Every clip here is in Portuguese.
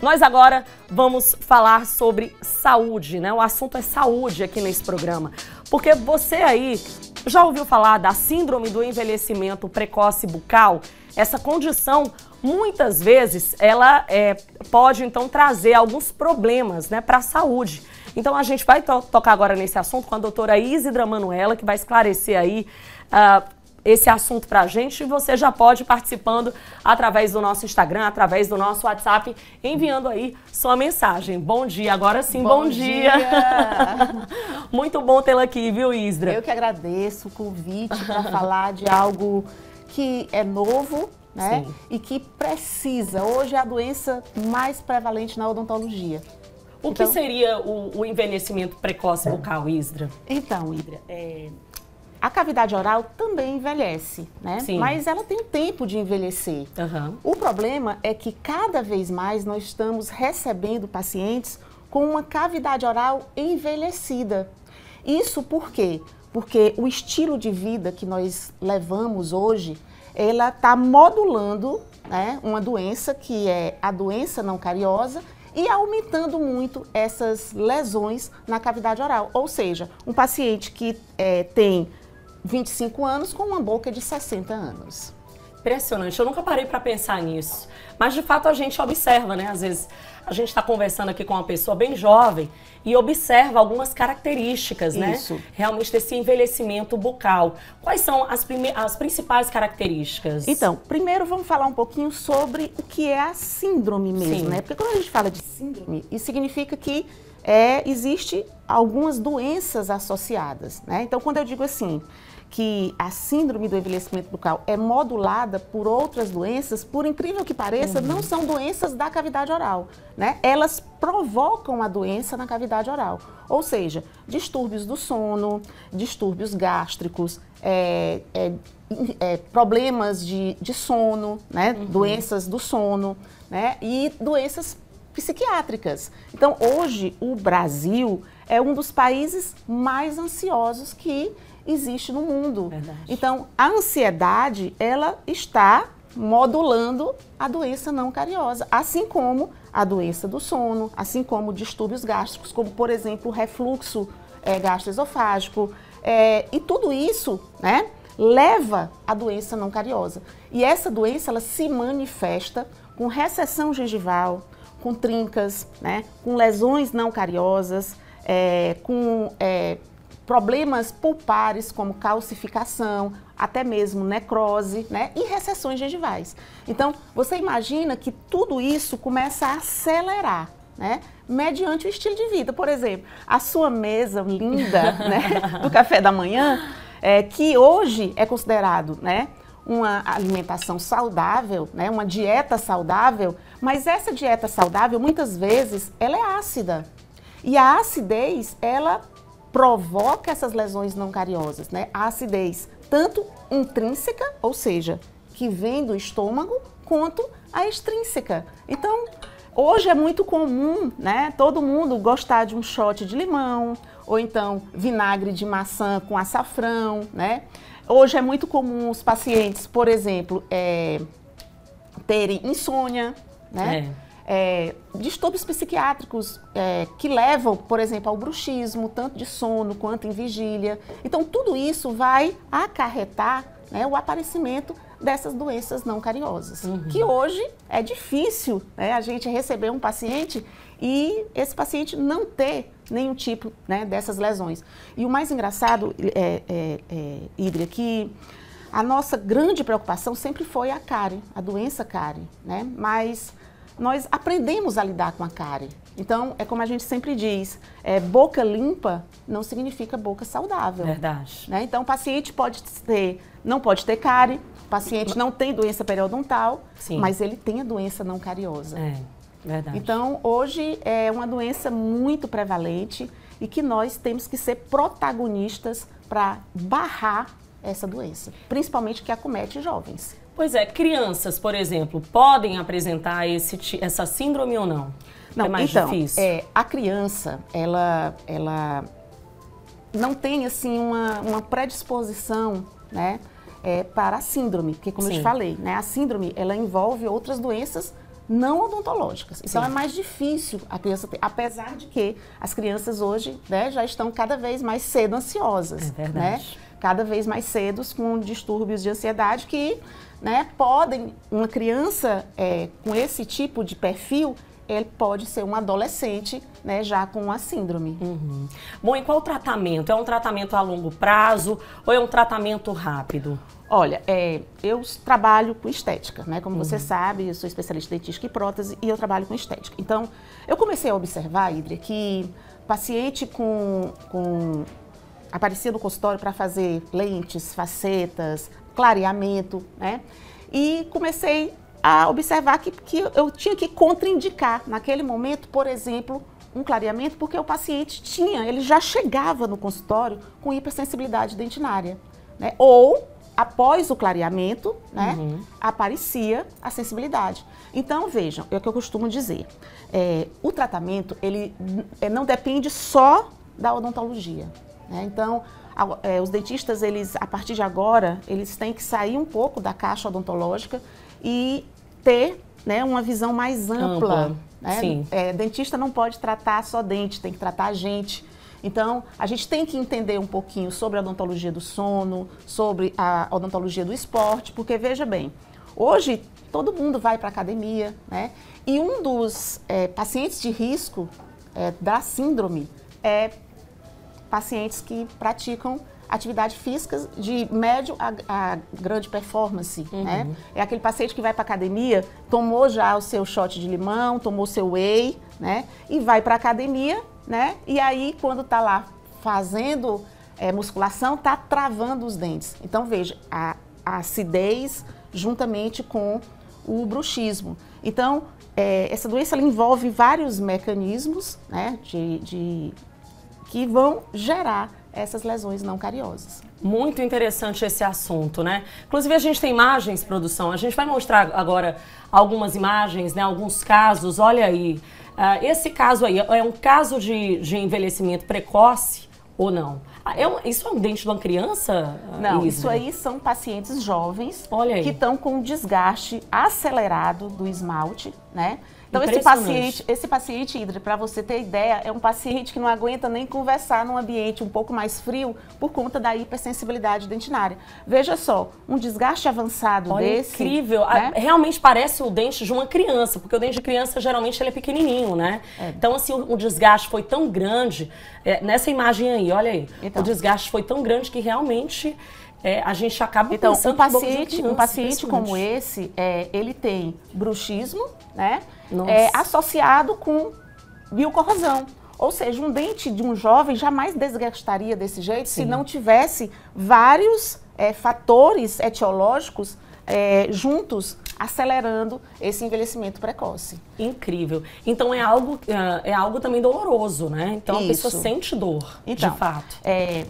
Nós agora vamos falar sobre saúde, né? O assunto é saúde aqui nesse programa. Porque você aí já ouviu falar da síndrome do envelhecimento precoce bucal? Essa condição muitas vezes ela é, pode então trazer alguns problemas né, para a saúde. Então a gente vai to tocar agora nesse assunto com a doutora Isidra Manuela, que vai esclarecer aí uh, esse assunto para a gente e você já pode participando através do nosso Instagram, através do nosso WhatsApp, enviando aí sua mensagem. Bom dia, agora sim, bom, bom dia. dia. Muito bom tê-la aqui, viu, Isdra? Eu que agradeço o convite para falar de algo que é novo, né? Sim. E que precisa. Hoje é a doença mais prevalente na odontologia. O então... que seria o, o envelhecimento precoce bucal, Isdra? Então, Isdra... é a cavidade oral também envelhece, né? Sim. Mas ela tem tempo de envelhecer. Uhum. O problema é que cada vez mais nós estamos recebendo pacientes com uma cavidade oral envelhecida. Isso por quê? Porque o estilo de vida que nós levamos hoje, ela está modulando né, uma doença que é a doença não cariosa e aumentando muito essas lesões na cavidade oral. Ou seja, um paciente que é, tem 25 anos com uma boca de 60 anos. Impressionante, eu nunca parei para pensar nisso. Mas de fato a gente observa, né? Às vezes a gente está conversando aqui com uma pessoa bem jovem e observa algumas características, né? Isso. né? Realmente desse envelhecimento bucal. Quais são as, as principais características? Então, primeiro vamos falar um pouquinho sobre o que é a síndrome mesmo, Sim. né? Porque quando a gente fala de síndrome, isso significa que é, existe algumas doenças associadas, né? Então, quando eu digo assim, que a síndrome do envelhecimento bucal é modulada por outras doenças, por incrível que pareça, uhum. não são doenças da cavidade oral, né? Elas provocam a doença na cavidade oral, ou seja, distúrbios do sono, distúrbios gástricos, é, é, é, problemas de, de sono, né? Uhum. Doenças do sono, né? E doenças psiquiátricas. Então, hoje, o Brasil é um dos países mais ansiosos que existe no mundo. Verdade. Então, a ansiedade, ela está modulando a doença não cariosa, assim como a doença do sono, assim como distúrbios gástricos, como, por exemplo, refluxo é, gastroesofágico. É, e tudo isso, né? leva à doença não cariosa. E essa doença ela se manifesta com recessão gengival, com trincas, né, com lesões não cariosas, é, com é, problemas pulpares como calcificação, até mesmo necrose, né? E recessões gengivais. Então, você imagina que tudo isso começa a acelerar, né? Mediante o estilo de vida. Por exemplo, a sua mesa linda, né? Do café da manhã, é, que hoje é considerado, né? uma alimentação saudável, né, uma dieta saudável, mas essa dieta saudável muitas vezes ela é ácida. E a acidez, ela provoca essas lesões não cariosas, né? A acidez, tanto intrínseca, ou seja, que vem do estômago, quanto a extrínseca. Então, hoje é muito comum, né? Todo mundo gostar de um shot de limão, ou então vinagre de maçã com açafrão, né? Hoje é muito comum os pacientes, por exemplo, é, terem insônia, né? É é, distúrbios psiquiátricos é, que levam, por exemplo, ao bruxismo, tanto de sono quanto em vigília. Então, tudo isso vai acarretar né, o aparecimento dessas doenças não cariosas, uhum. que hoje é difícil né, a gente receber um paciente e esse paciente não ter nenhum tipo né, dessas lesões. E o mais engraçado, é, é, é, que a nossa grande preocupação sempre foi a cárie, a doença cárie, né? Mas nós aprendemos a lidar com a cárie. Então, é como a gente sempre diz, é, boca limpa não significa boca saudável. Verdade. Né? Então, o paciente pode ter, não pode ter cárie, o paciente não tem doença periodontal, Sim. mas ele tem a doença não cariosa. É, verdade. Então, hoje é uma doença muito prevalente e que nós temos que ser protagonistas para barrar essa doença, principalmente que acomete jovens. Pois é, crianças, por exemplo, podem apresentar esse, essa síndrome ou não? Não, é mais então, difícil. É, a criança, ela, ela não tem assim uma, uma predisposição, né, é, para a síndrome, porque como Sim. eu te falei, né, a síndrome ela envolve outras doenças não odontológicas. Então Sim. é mais difícil a criança ter, apesar de que as crianças hoje né, já estão cada vez mais cedo ansiosas, é verdade. né? Cada vez mais cedos com distúrbios de ansiedade que né, podem, uma criança é, com esse tipo de perfil, ele pode ser um adolescente, né, já com a síndrome. Uhum. Bom, e qual o tratamento? É um tratamento a longo prazo ou é um tratamento rápido? Olha, é, eu trabalho com estética, né? Como uhum. você sabe, eu sou especialista em dentística e prótese e eu trabalho com estética. Então, eu comecei a observar, Idria, que paciente com, com aparecia no consultório para fazer lentes, facetas, clareamento, né? E comecei a observar que, que eu tinha que contraindicar, naquele momento, por exemplo, um clareamento, porque o paciente tinha, ele já chegava no consultório com hipersensibilidade dentinária. Né? Ou, após o clareamento, né, uhum. aparecia a sensibilidade. Então, vejam, é o que eu costumo dizer. É, o tratamento, ele é, não depende só da odontologia. Né? Então, é, os dentistas, eles, a partir de agora, eles têm que sair um pouco da caixa odontológica e ter né, uma visão mais ampla. ampla. Né? É, dentista não pode tratar só dente, tem que tratar a gente. Então, a gente tem que entender um pouquinho sobre a odontologia do sono, sobre a odontologia do esporte, porque veja bem, hoje todo mundo vai para a academia, né? E um dos é, pacientes de risco é, da síndrome é pacientes que praticam atividade física de médio a, a grande performance, né? uhum. né? É aquele paciente que vai para academia, tomou já o seu shot de limão, tomou seu whey, né? E vai para academia, né? E aí quando está lá fazendo é, musculação, está travando os dentes. Então veja a, a acidez juntamente com o bruxismo. Então é, essa doença envolve vários mecanismos, né? de, de que vão gerar essas lesões não cariosas. Muito interessante esse assunto, né? Inclusive a gente tem imagens, produção. A gente vai mostrar agora algumas imagens, né? Alguns casos. Olha aí, uh, esse caso aí é um caso de, de envelhecimento precoce ou não? Ah, é um, isso é um dente de uma criança? Ah, não, isso aí são pacientes jovens que estão com um desgaste acelerado do esmalte, né? Então, esse paciente, esse paciente, Hidra, para você ter ideia, é um paciente que não aguenta nem conversar num ambiente um pouco mais frio por conta da hipersensibilidade dentinária. Veja só, um desgaste avançado Olha, desse. Incrível. Né? Realmente parece o dente de uma criança, porque o dente de criança geralmente ele é pequenininho, né? É. Então, assim, o, o, desgaste foi tão grande. É, nessa imagem aí, olha aí. Então. O desgaste foi tão grande que realmente é, a gente acaba então, pensando um paciente, um paciente como esse, é, ele tem bruxismo, né? É, associado com biocorrosão. Ou seja, um dente de um jovem jamais desgastaria desse jeito Sim. se não tivesse vários é, fatores etiológicos é, juntos acelerando esse envelhecimento precoce. Incrível. Então é algo é, é algo também doloroso, né? Então Isso. a pessoa sente dor, então, de fato. É,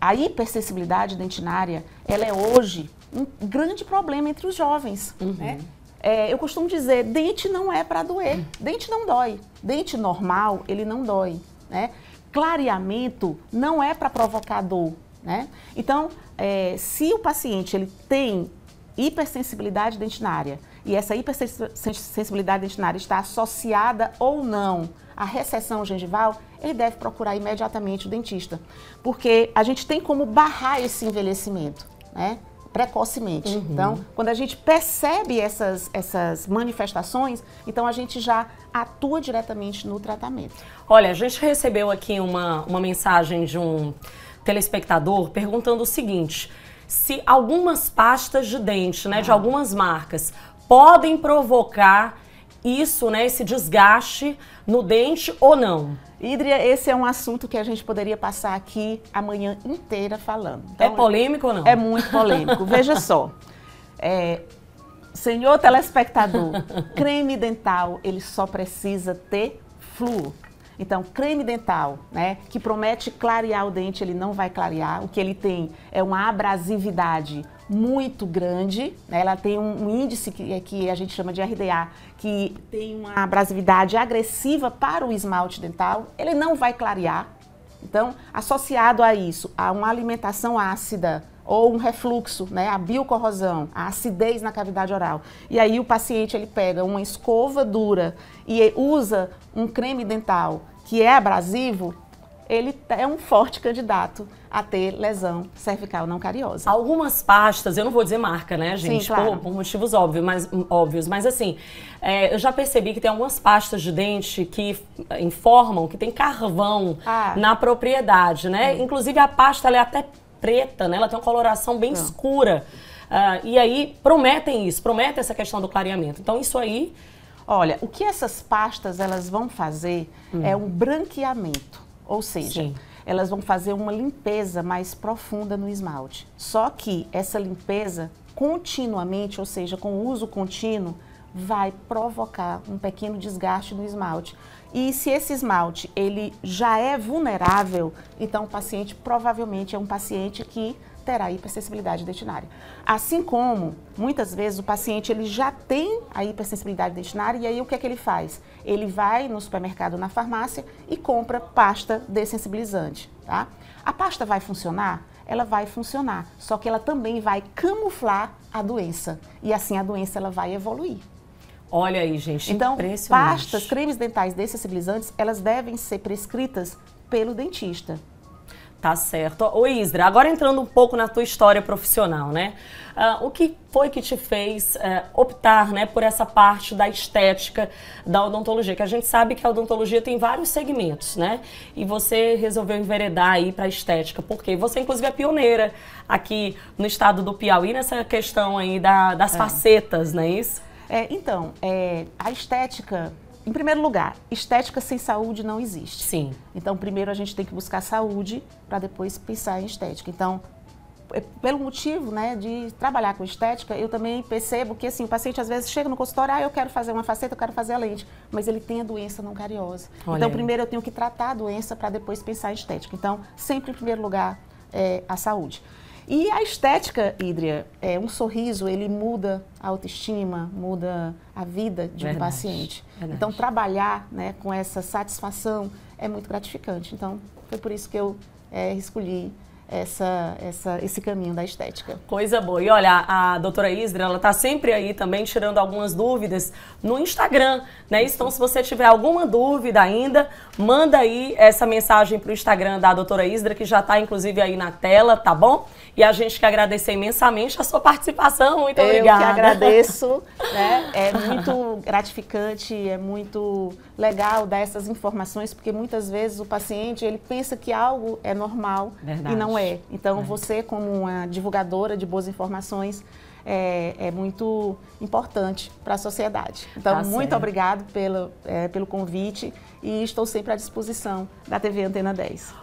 a hipersensibilidade dentinária, ela é hoje um grande problema entre os jovens. Uhum. Né? É, eu costumo dizer, dente não é para doer, dente não dói, dente normal ele não dói, né? Clareamento não é para provocar dor, né? Então, é, se o paciente ele tem hipersensibilidade dentinária e essa hipersensibilidade dentinária está associada ou não à recessão gengival, ele deve procurar imediatamente o dentista, porque a gente tem como barrar esse envelhecimento, né? precocemente. Uhum. Então, quando a gente percebe essas, essas manifestações, então a gente já atua diretamente no tratamento. Olha, a gente recebeu aqui uma, uma mensagem de um telespectador perguntando o seguinte: se algumas pastas de dente, né, ah. de algumas marcas, podem provocar isso, né, esse desgaste no dente ou não? Idria, esse é um assunto que a gente poderia passar aqui a manhã inteira falando. Então, é polêmico ou não? É muito polêmico. Veja só. É, senhor telespectador, creme dental, ele só precisa ter flúor. Então, creme dental, né, que promete clarear o dente, ele não vai clarear. O que ele tem é uma abrasividade muito grande. Né? Ela tem um, índice que, é, que a gente chama de RDA, que tem uma abrasividade agressiva para o esmalte dental. Ele não vai clarear. Então, associado a isso, a uma alimentação ácida, ou um refluxo, né, a biocorrosão, a acidez na cavidade oral. E aí o paciente ele pega uma escova dura e usa um creme dental que é abrasivo, ele é um forte candidato a ter lesão cervical não cariosa. Algumas pastas, eu não vou dizer marca, né, gente? Sim, claro. por, por, motivos óbvios, mas, hum, óbvios, mas assim, é, eu já percebi que tem algumas pastas de dente que informam que tem carvão ah. na propriedade, né? Inclusive a pasta é até preta, né? Ela tem uma coloração bem não. escura. Uh, e aí prometem isso, prometem essa questão do clareamento. Então isso aí... Olha, o que essas pastas elas vão fazer hum. é um branqueamento ou seja, Sim. elas vão fazer uma limpeza mais profunda no esmalte. Só que essa limpeza continuamente, ou seja, com uso contínuo, vai provocar um pequeno desgaste no esmalte. E se esse esmalte ele já é vulnerável, então o paciente provavelmente é um paciente que terá hipersensibilidade dentinária. Assim como, muitas vezes, o paciente ele já tem a hipersensibilidade dentinária e aí o que é que ele faz? Ele vai no supermercado, na farmácia e compra pasta dessensibilizante, tá? A pasta vai funcionar? Ela vai funcionar, só que ela também vai camuflar a doença e assim a doença ela vai evoluir. Olha aí, gente, então, pastas, cremes dentais dessensibilizantes, elas devem ser prescritas pelo dentista. Tá certo. Ô Isra, agora entrando um pouco na tua história profissional, né? Uh, o que foi que te fez uh, optar né, por essa parte da estética da odontologia? Que a gente sabe que a odontologia tem vários segmentos, né? E você resolveu enveredar aí para estética. porque Você, inclusive, é pioneira aqui no estado do Piauí nessa questão aí da, das é. facetas, não é isso? É, então, é, a estética em primeiro lugar, estética sem saúde não existe. Sim. Então, primeiro a gente tem que buscar saúde para depois pensar em estética. Então, é, pelo motivo né, de trabalhar com estética, eu também percebo que assim, o paciente às vezes chega no consultório, ah, eu quero fazer uma faceta, eu quero fazer a lente, mas ele tem a doença não cariosa. Olha então, primeiro eu tenho que tratar a doença para depois pensar em estética. Então, sempre em primeiro lugar, é, a saúde. E a estética, Idria, é, um sorriso, ele muda a autoestima, muda a vida de verdade, um paciente. Verdade. Então, trabalhar né, com essa satisfação é muito gratificante. Então, foi por isso que eu é, escolhi essa, essa, esse caminho da estética. Coisa boa. E olha, a, a doutora Isdra, ela tá sempre aí também tirando algumas dúvidas no Instagram, né? Então, se você tiver alguma dúvida ainda, manda aí essa mensagem pro Instagram da doutora Isdra, que já tá inclusive aí na tela, tá bom? E a gente quer agradecer imensamente a sua participação. Muito Eu obrigada. Eu que agradeço. Né? É muito gratificante, é muito legal dar essas informações, porque muitas vezes o paciente ele pensa que algo é normal Verdade. e não é. Então, é. você, como uma divulgadora de boas informações, é, é, muito importante para a sociedade. Então, tá muito certo. obrigado pelo, é, pelo convite e estou sempre à disposição da TV Antena 10.